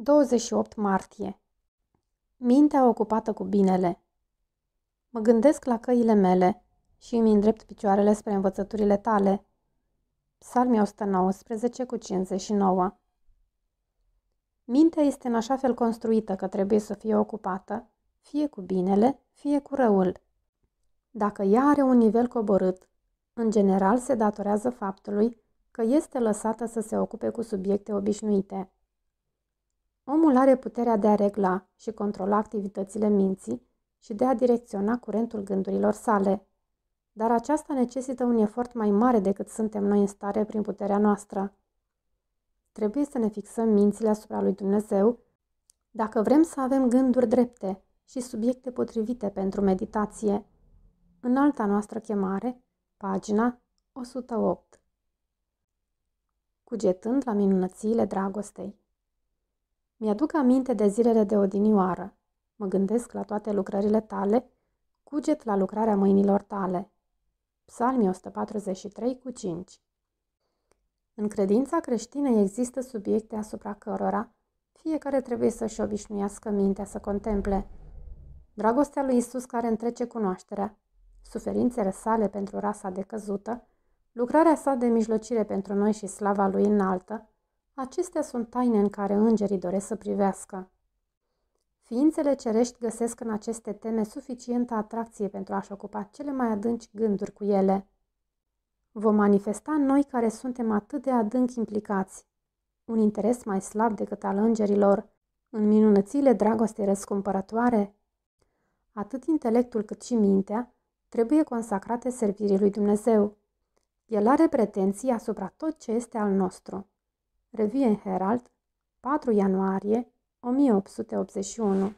28 martie Mintea ocupată cu binele Mă gândesc la căile mele și îmi îndrept picioarele spre învățăturile tale. Psalmii 119 cu 59 Mintea este în așa fel construită că trebuie să fie ocupată, fie cu binele, fie cu răul. Dacă ea are un nivel coborât, în general se datorează faptului că este lăsată să se ocupe cu subiecte obișnuite. Omul are puterea de a regla și controla activitățile minții și de a direcționa curentul gândurilor sale. Dar aceasta necesită un efort mai mare decât suntem noi în stare prin puterea noastră. Trebuie să ne fixăm mințile asupra lui Dumnezeu dacă vrem să avem gânduri drepte și subiecte potrivite pentru meditație. În alta noastră chemare, pagina 108. Cugetând la minunățile dragostei. Mi-aduc aminte de zilele de odinioară. Mă gândesc la toate lucrările tale, cuget la lucrarea mâinilor tale. Psalmii 143 cu 5 În credința creștină există subiecte asupra cărora fiecare trebuie să-și obișnuiască mintea să contemple. Dragostea lui Isus care întrece cunoașterea, suferințele sale pentru rasa decăzută, lucrarea sa de mijlocire pentru noi și slava lui înaltă, Acestea sunt taine în care îngerii doresc să privească. Ființele cerești găsesc în aceste teme suficientă atracție pentru a-și ocupa cele mai adânci gânduri cu ele. Vom manifesta noi care suntem atât de adânc implicați, un interes mai slab decât al îngerilor, în minunățile dragostei răscumpărătoare. Atât intelectul cât și mintea trebuie consacrate servirii lui Dumnezeu. El are pretenții asupra tot ce este al nostru. Revie Herald, 4 ianuarie 1881